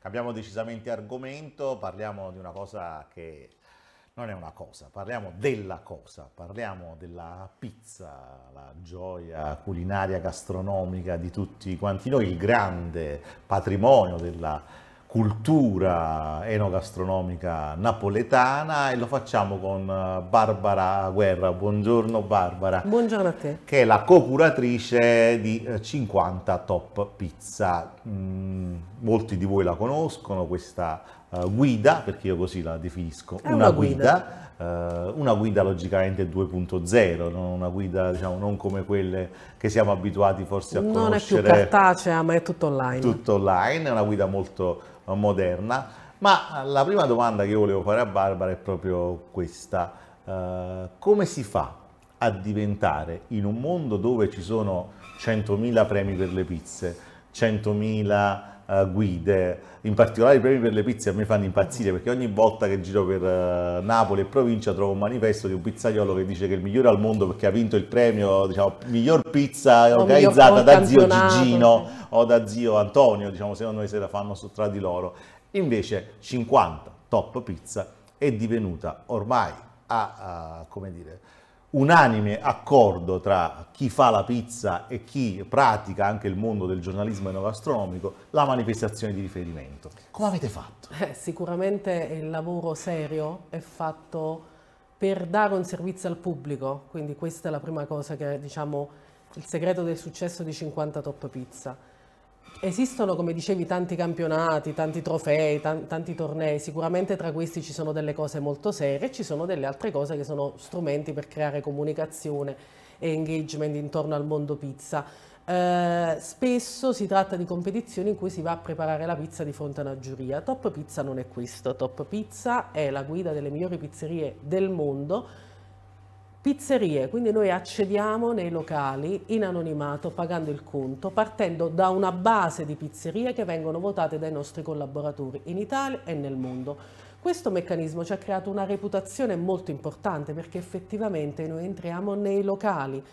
Cambiamo decisamente argomento, parliamo di una cosa che non è una cosa, parliamo della cosa, parliamo della pizza, la gioia culinaria gastronomica di tutti quanti noi, il grande patrimonio della cultura enogastronomica napoletana e lo facciamo con eh, Barbara Guerra. Buongiorno Barbara. Buongiorno a te. Che è la co-curatrice di 50 eh, Top Pizza. Mm, molti di voi la conoscono questa eh, guida, perché io così la definisco, una, una, guida, guida uh, una guida logicamente 2.0, non una guida diciamo, non come quelle che siamo abituati forse a non conoscere. Non è più cartacea, ma è tutto online. Tutto online, è una guida molto moderna. Ma la prima domanda che io volevo fare a Barbara è proprio questa. Eh, come si fa a diventare in un mondo dove ci sono 100.000 premi per le pizze, 100.000 eh, guide, in particolare i premi per le pizze a me fanno impazzire perché ogni volta che giro per eh, Napoli e provincia trovo un manifesto di un pizzaiolo che dice che è il migliore al mondo perché ha vinto il premio, diciamo, miglior pizza organizzata da zio Gigino o da zio Antonio, diciamo, secondo me se la fanno su, tra di loro. Invece 50 top pizza è divenuta ormai a, a come dire, unanime accordo tra chi fa la pizza e chi pratica anche il mondo del giornalismo enogastronomico la manifestazione di riferimento. Come avete fatto? Eh, sicuramente il lavoro serio è fatto per dare un servizio al pubblico, quindi questa è la prima cosa che è diciamo, il segreto del successo di 50 Top Pizza Esistono, come dicevi, tanti campionati, tanti trofei, tanti tornei, sicuramente tra questi ci sono delle cose molto serie, e ci sono delle altre cose che sono strumenti per creare comunicazione e engagement intorno al mondo pizza. Eh, spesso si tratta di competizioni in cui si va a preparare la pizza di fronte a una giuria. Top Pizza non è questo, Top Pizza è la guida delle migliori pizzerie del mondo pizzerie, quindi noi accediamo nei locali in anonimato pagando il conto partendo da una base di pizzerie che vengono votate dai nostri collaboratori in Italia e nel mondo. Questo meccanismo ci ha creato una reputazione molto importante perché effettivamente noi entriamo nei locali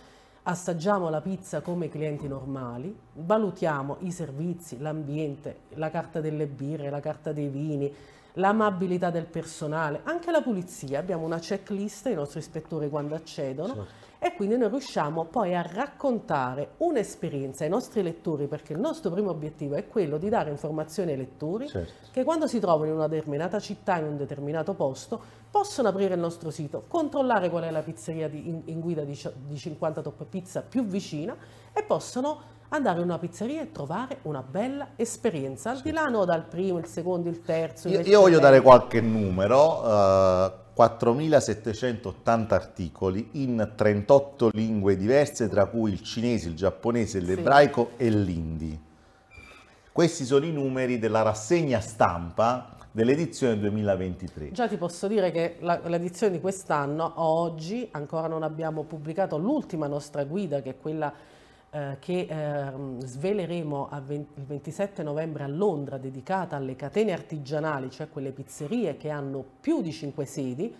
assaggiamo la pizza come clienti normali, valutiamo i servizi, l'ambiente, la carta delle birre, la carta dei vini, l'amabilità del personale, anche la pulizia, abbiamo una checklist, i nostri ispettori quando accedono certo e quindi noi riusciamo poi a raccontare un'esperienza ai nostri lettori, perché il nostro primo obiettivo è quello di dare informazioni ai lettori certo. che quando si trovano in una determinata città, in un determinato posto, possono aprire il nostro sito, controllare qual è la pizzeria di, in, in, guida di, di 50 top pizza più vicina e possono andare in una pizzeria e trovare una bella esperienza, al di là no, dal primo, il secondo, il terzo. io, io voglio dare qualche numero. Uh 4.780 articoli in 38 lingue diverse, tra cui il cinese, il giapponese, l'ebraico sì. e l'indi. Questi sono i numeri della rassegna stampa dell'edizione 2023. Già ti posso dire che l'edizione di quest'anno, oggi, ancora non abbiamo pubblicato l'ultima nostra guida, che è quella eh, che eh, sveleremo il 27 novembre a Londra dedicata alle catene artigianali, cioè quelle pizzerie che hanno più di 5 sedi,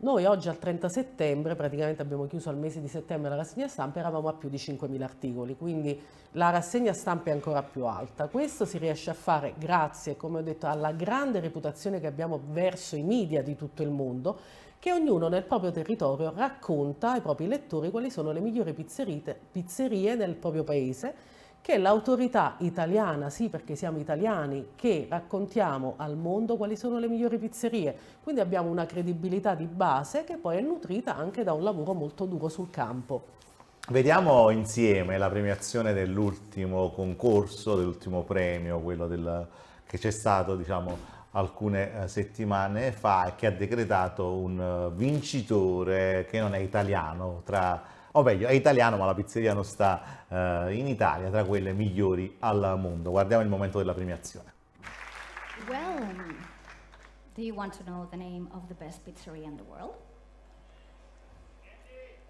noi oggi al 30 settembre, praticamente abbiamo chiuso al mese di settembre la rassegna stampa, eravamo a più di 5.000 articoli, quindi la rassegna stampa è ancora più alta. Questo si riesce a fare grazie, come ho detto, alla grande reputazione che abbiamo verso i media di tutto il mondo, che ognuno nel proprio territorio racconta ai propri lettori quali sono le migliori pizzerie nel proprio paese che l'autorità italiana, sì perché siamo italiani, che raccontiamo al mondo quali sono le migliori pizzerie, quindi abbiamo una credibilità di base che poi è nutrita anche da un lavoro molto duro sul campo. Vediamo insieme la premiazione dell'ultimo concorso, dell'ultimo premio, quello del, che c'è stato diciamo, alcune eh, settimane fa e che ha decretato un eh, vincitore che non è italiano tra o meglio è italiano ma la pizzeria non sta eh, in Italia tra quelle migliori al mondo guardiamo il momento della premiazione well do you want to know the name of the best pizzeria in the world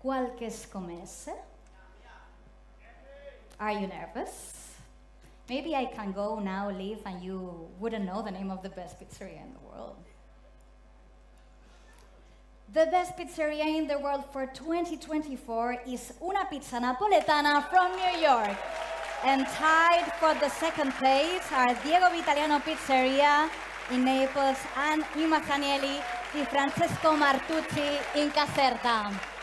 qualche scommessa are you nervous Maybe I can go now, leave, and you wouldn't know the name of the best pizzeria in the world. The best pizzeria in the world for 2024 is Una Pizza Napoletana from New York. And tied for the second place are Diego Vitaliano Pizzeria in Naples and Ima Canielli di Francesco Martucci in Caserta.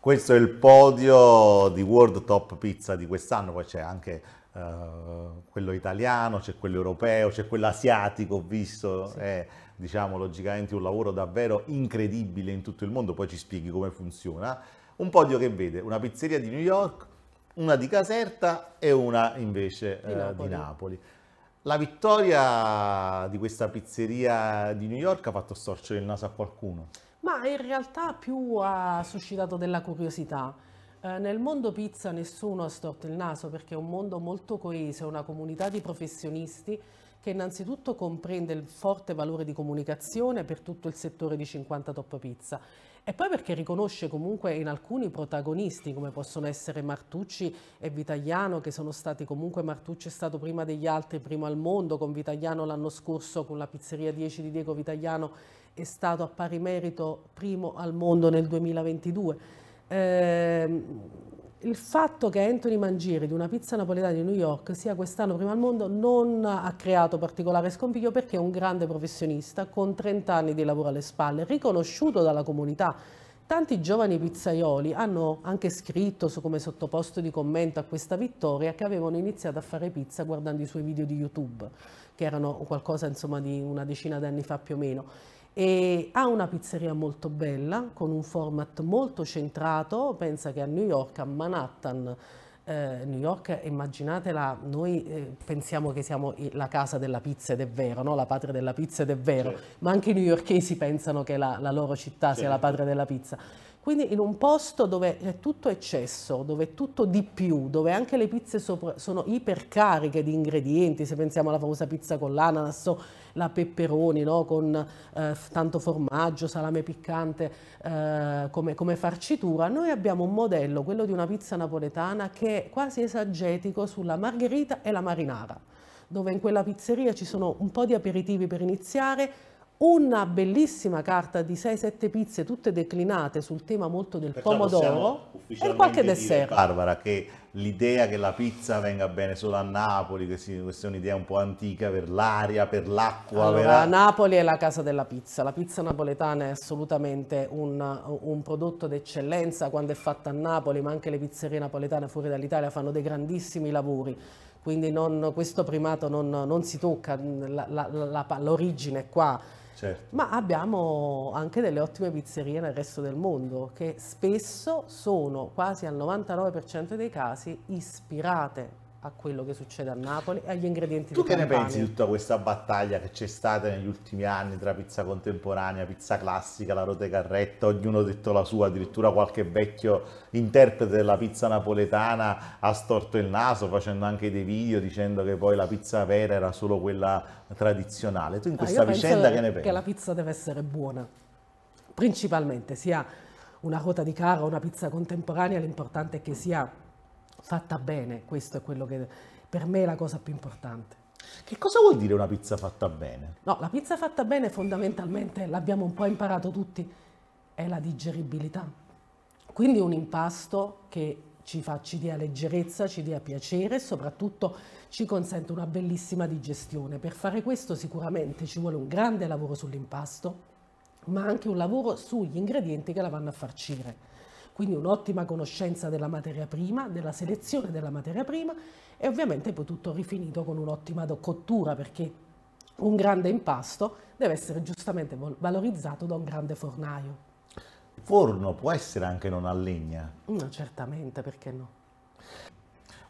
Questo è il podio di World Top Pizza di quest'anno, poi c'è anche Uh, quello italiano, c'è quello europeo, c'è quello asiatico, ho visto, sì. è diciamo logicamente un lavoro davvero incredibile in tutto il mondo, poi ci spieghi come funziona. Un podio che vede una pizzeria di New York, una di Caserta e una invece di, uh, di Napoli. La vittoria di questa pizzeria di New York ha fatto storcere il naso a qualcuno? ma in realtà più ha suscitato della curiosità. Eh, nel mondo pizza nessuno ha storto il naso perché è un mondo molto coeso, una comunità di professionisti che innanzitutto comprende il forte valore di comunicazione per tutto il settore di 50 Top Pizza e poi perché riconosce comunque in alcuni protagonisti come possono essere Martucci e Vitagliano che sono stati comunque Martucci è stato prima degli altri, primo al mondo con Vitagliano l'anno scorso con la pizzeria 10 di Diego Vitagliano è stato a pari merito primo al mondo nel 2022. Eh, il fatto che Anthony Mangieri di una pizza napoletana di New York sia quest'anno primo al mondo non ha creato particolare scompiglio perché è un grande professionista con 30 anni di lavoro alle spalle, riconosciuto dalla comunità. Tanti giovani pizzaioli hanno anche scritto su come sottoposto di commento a questa vittoria che avevano iniziato a fare pizza guardando i suoi video di YouTube, che erano qualcosa insomma, di una decina d'anni fa più o meno e ha una pizzeria molto bella con un format molto centrato, pensa che a New York, a Manhattan, eh, New York, immaginatela, noi eh, pensiamo che siamo la casa della pizza ed è vero, no? la patria della pizza ed è vero, certo. ma anche i newyorkesi pensano che la, la loro città certo. sia la patria della pizza quindi in un posto dove è tutto eccesso, dove è tutto di più, dove anche le pizze sopra, sono ipercariche di ingredienti, se pensiamo alla famosa pizza con l'ananas, la pepperoni no? con eh, tanto formaggio, salame piccante eh, come, come farcitura, noi abbiamo un modello, quello di una pizza napoletana, che è quasi esagetico sulla margherita e la marinara dove in quella pizzeria ci sono un po' di aperitivi per iniziare, una bellissima carta di 6-7 pizze tutte declinate sul tema molto del Perciò pomodoro e qualche dessert. Barbara, che l'idea che la pizza venga bene solo a Napoli, questa è un'idea un po' antica per l'aria, per l'acqua. Allora, per... Napoli è la casa della pizza, la pizza napoletana è assolutamente un, un prodotto d'eccellenza quando è fatta a Napoli, ma anche le pizzerie napoletane fuori dall'Italia fanno dei grandissimi lavori quindi non, questo primato non, non si tocca, l'origine è qua, Certo. Ma abbiamo anche delle ottime pizzerie nel resto del mondo che spesso sono quasi al 99% dei casi ispirate a quello che succede a Napoli e agli ingredienti tu che ne pensi di tutta questa battaglia che c'è stata negli ultimi anni tra pizza contemporanea, pizza classica, la rote carretta, ognuno ha detto la sua, addirittura qualche vecchio interprete della pizza napoletana ha storto il naso facendo anche dei video dicendo che poi la pizza vera era solo quella tradizionale. Tu in questa ah, vicenda che ne pensi? Che la pizza deve essere buona, principalmente sia una rota di carro o una pizza contemporanea, l'importante è che sia fatta bene, questo è quello che per me è la cosa più importante. Che cosa vuol dire una pizza fatta bene? No, la pizza fatta bene fondamentalmente, l'abbiamo un po' imparato tutti, è la digeribilità. Quindi un impasto che ci, fa, ci dia leggerezza, ci dia piacere e soprattutto ci consente una bellissima digestione. Per fare questo sicuramente ci vuole un grande lavoro sull'impasto, ma anche un lavoro sugli ingredienti che la vanno a farcire quindi un'ottima conoscenza della materia prima, della selezione della materia prima e ovviamente poi tutto rifinito con un'ottima cottura perché un grande impasto deve essere giustamente valorizzato da un grande fornaio. Forno può essere anche non a legna? No, certamente, perché no?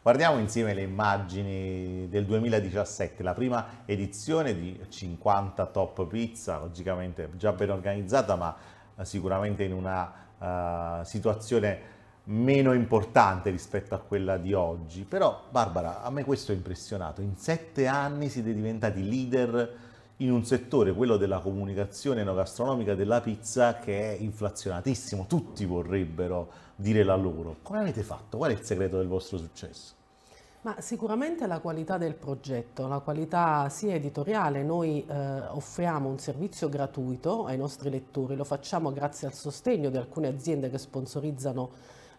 Guardiamo insieme le immagini del 2017, la prima edizione di 50 Top Pizza, logicamente già ben organizzata ma sicuramente in una eh, situazione meno importante rispetto a quella di oggi. Però, Barbara, a me questo è impressionato. In sette anni siete diventati leader in un settore, quello della comunicazione no gastronomica della pizza, che è inflazionatissimo. Tutti vorrebbero dire la loro. Come avete fatto? Qual è il segreto del vostro successo? Ma sicuramente la qualità del progetto, la qualità sia editoriale, noi eh, offriamo un servizio gratuito ai nostri lettori, lo facciamo grazie al sostegno di alcune aziende che sponsorizzano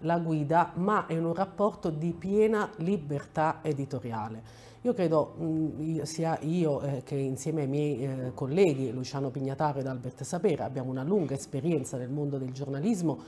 la guida, ma in un rapporto di piena libertà editoriale. Io credo mh, mm, sia io eh, che insieme ai miei eh, colleghi Luciano Pignataro ed Albert Sapere abbiamo una lunga esperienza nel mondo del giornalismo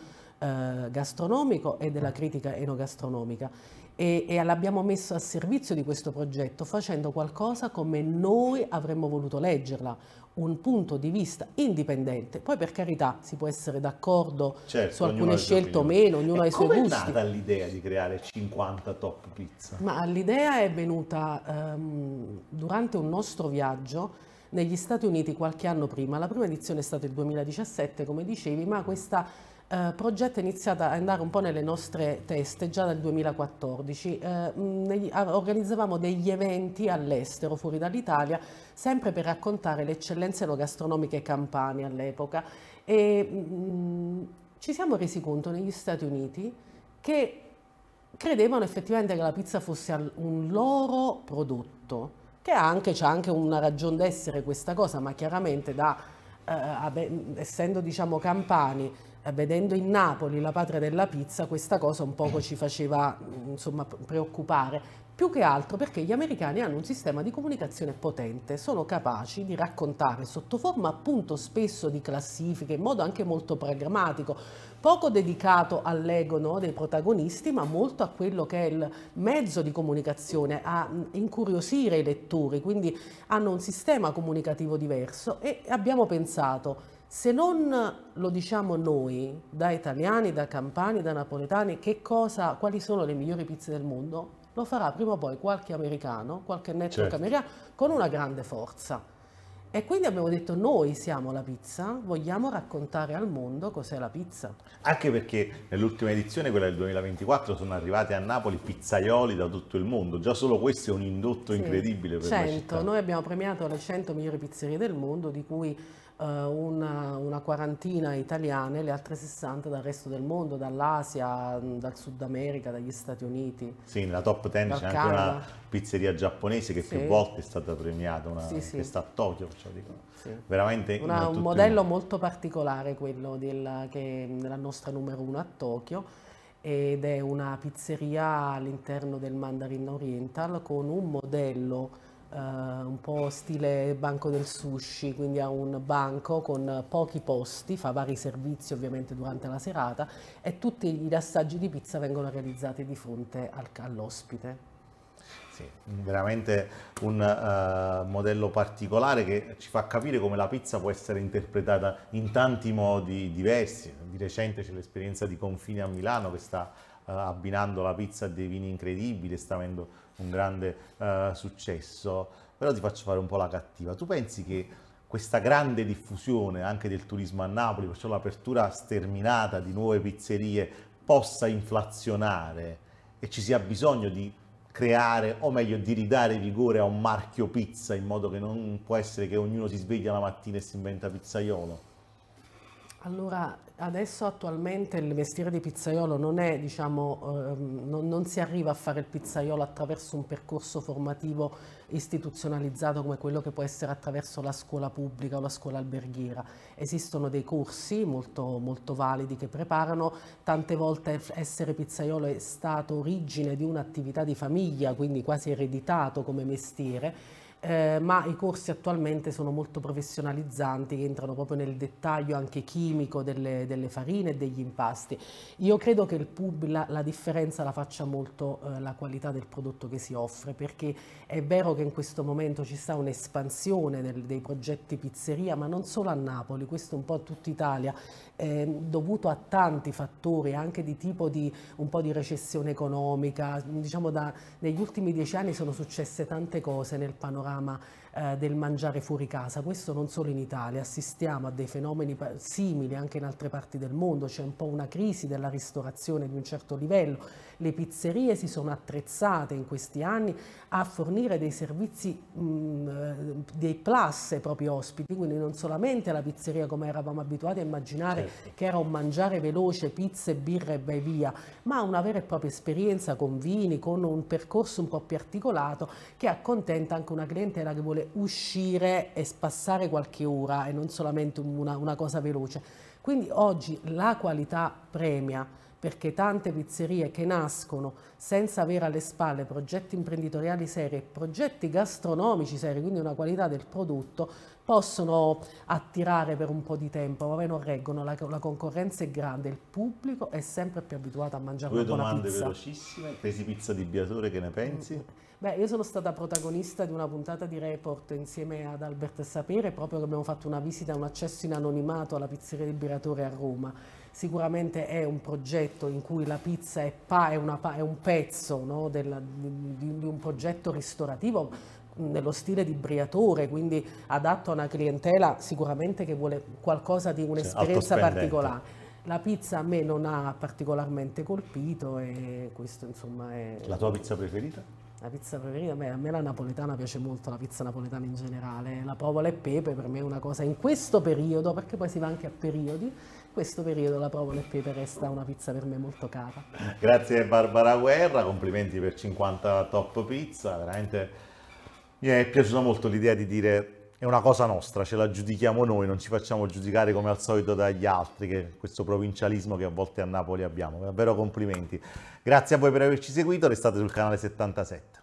eh, gastronomico e della critica enogastronomica e, e l'abbiamo messo a servizio di questo progetto facendo qualcosa come noi avremmo voluto leggerla, un punto di vista indipendente. Poi per carità si può essere d'accordo certo, su alcune scelte o meno, ognuno e ha i suoi gusti. Come è nata l'idea di creare 50 top pizza? Ma l'idea è venuta um, durante un nostro viaggio negli Stati Uniti qualche anno prima. La prima edizione è stata il 2017, come dicevi, ma questa eh, progetto è iniziato ad andare un po' nelle nostre teste già dal 2014. Eh, negli, organizzavamo degli eventi all'estero, fuori dall'Italia, sempre per raccontare le eccellenze enogastronomiche campane all'epoca e mh, ci siamo resi conto negli Stati Uniti che credevano effettivamente che la pizza fosse un loro prodotto, che anche, c'è anche una ragione d'essere questa cosa, ma chiaramente da, eh, essendo diciamo campani, vedendo in Napoli la patria della pizza, questa cosa un poco ci faceva insomma, preoccupare. Più che altro perché gli americani hanno un sistema di comunicazione potente, sono capaci di raccontare sotto forma appunto spesso di classifiche, in modo anche molto pragmatico, poco dedicato all'ego no, dei protagonisti, ma molto a quello che è il mezzo di comunicazione, a incuriosire i lettori, quindi hanno un sistema comunicativo diverso e abbiamo pensato se non lo diciamo noi, da italiani, da campani, da napoletani, cosa, quali sono le migliori pizze del mondo, lo farà prima o poi qualche americano, qualche network certo. americano, con una grande forza. E quindi abbiamo detto noi siamo la pizza, vogliamo raccontare al mondo cos'è la pizza. Anche perché nell'ultima edizione, quella del 2024, sono arrivati a Napoli pizzaioli da tutto il mondo, già solo questo è un indotto sì. incredibile per 100. la certo, città. noi abbiamo premiato le 100 migliori pizzerie del mondo, di cui eh, una, una, quarantina italiane le altre 60 dal resto del mondo, dall'Asia, mm, dal Sud America, dagli Stati Uniti. Sì, nella top 10 c'è anche una pizzeria giapponese che sì. più volte è stata premiata, una, sì, sì. che sta a Tokyo, cioè, dico, veramente una, un modello in... molto particolare quello del, che, la nostra numero uno a Tokyo ed è una pizzeria all'interno del Mandarin Oriental con un modello eh, un po' stile banco del sushi, quindi ha un banco con pochi posti, fa vari servizi ovviamente durante la serata e tutti gli assaggi di pizza vengono realizzati di fronte al, all'ospite. Sì, veramente un uh, modello particolare che ci fa capire come la pizza può essere interpretata in tanti modi diversi. Di recente c'è l'esperienza di Confine a Milano che sta eh, abbinando la pizza a dei vini incredibili e sta avendo un grande eh, successo. Però ti faccio fare un po' la cattiva. Tu pensi che questa grande diffusione anche del turismo a Napoli, perciò l'apertura sterminata di nuove pizzerie, possa inflazionare e ci sia bisogno di creare o meglio di ridare vigore a un marchio pizza in modo che non può essere che ognuno si sveglia la mattina e si inventa pizzaiolo. Allora, adesso attualmente il mestiere di pizzaiolo non è, diciamo, ehm, non, non, si arriva a fare il pizzaiolo attraverso un percorso formativo istituzionalizzato come quello che può essere attraverso la scuola pubblica o la scuola alberghiera. Esistono dei corsi molto, molto validi che preparano, tante volte essere pizzaiolo è stato origine di un'attività di famiglia, quindi quasi ereditato come mestiere eh, ma i corsi attualmente sono molto professionalizzanti entrano proprio nel dettaglio anche chimico delle, delle farine e degli impasti. Io credo che il pub, la, la, differenza la faccia molto eh, la qualità del prodotto che si offre perché è vero che in questo momento ci sta un'espansione dei progetti pizzeria ma non solo a Napoli, questo un po' a tutta Italia eh, dovuto a tanti fattori, anche di tipo di un po' di recessione economica. Diciamo da, negli ultimi dieci anni sono successe tante cose nel panorama eh, del mangiare fuori casa, questo non solo in Italia, assistiamo a dei fenomeni simili anche in altre parti del mondo, c'è un po' una crisi della ristorazione di un certo livello, le pizzerie si sono attrezzate in questi anni a fornire dei servizi, mh, mm, eh, dei plus ai propri ospiti, quindi non solamente la pizzeria come eravamo abituati a immaginare, che era un mangiare veloce, pizze, birra e vai via, ma una vera e propria esperienza con vini, con un percorso un po' più articolato che accontenta anche una clientela che vuole uscire e spassare qualche ora e non solamente una, una cosa veloce. Quindi oggi la qualità premia perché tante pizzerie che nascono senza avere alle spalle progetti imprenditoriali seri e progetti gastronomici seri, quindi una qualità del prodotto, possono attirare per un po' di tempo, ma poi non reggono, la, la, concorrenza è grande, il pubblico è sempre più abituato a mangiare Due una buona pizza. Due domande velocissime, pesi pizza di Biatore, che ne pensi? Beh, io sono stata protagonista di una puntata di report insieme ad Albert Sapere, proprio che abbiamo fatto una visita, un accesso in anonimato alla pizzeria di Biatore a Roma. Sicuramente è un progetto in cui la pizza è, pa, è, una, è un pezzo no, della, di, di un progetto ristorativo, nello stile di Briatore, quindi adatto a una clientela sicuramente che vuole qualcosa di un'esperienza particolare. La pizza a me non ha particolarmente colpito e questo insomma è... La tua pizza preferita? La pizza preferita, beh, a me la napoletana piace molto, la pizza napoletana in generale, la provola e pepe per me è una cosa in questo periodo, perché poi si va anche a periodi, in questo periodo la provola e pepe resta una pizza per me molto cara. Grazie Barbara Guerra, complimenti per 50 top pizza, veramente mi è piaciuta molto l'idea di dire è una cosa nostra, ce la giudichiamo noi, non ci facciamo giudicare come al solito dagli altri, che questo provincialismo che a volte a Napoli abbiamo. Davvero complimenti. Grazie a voi per averci seguito, restate sul canale 77.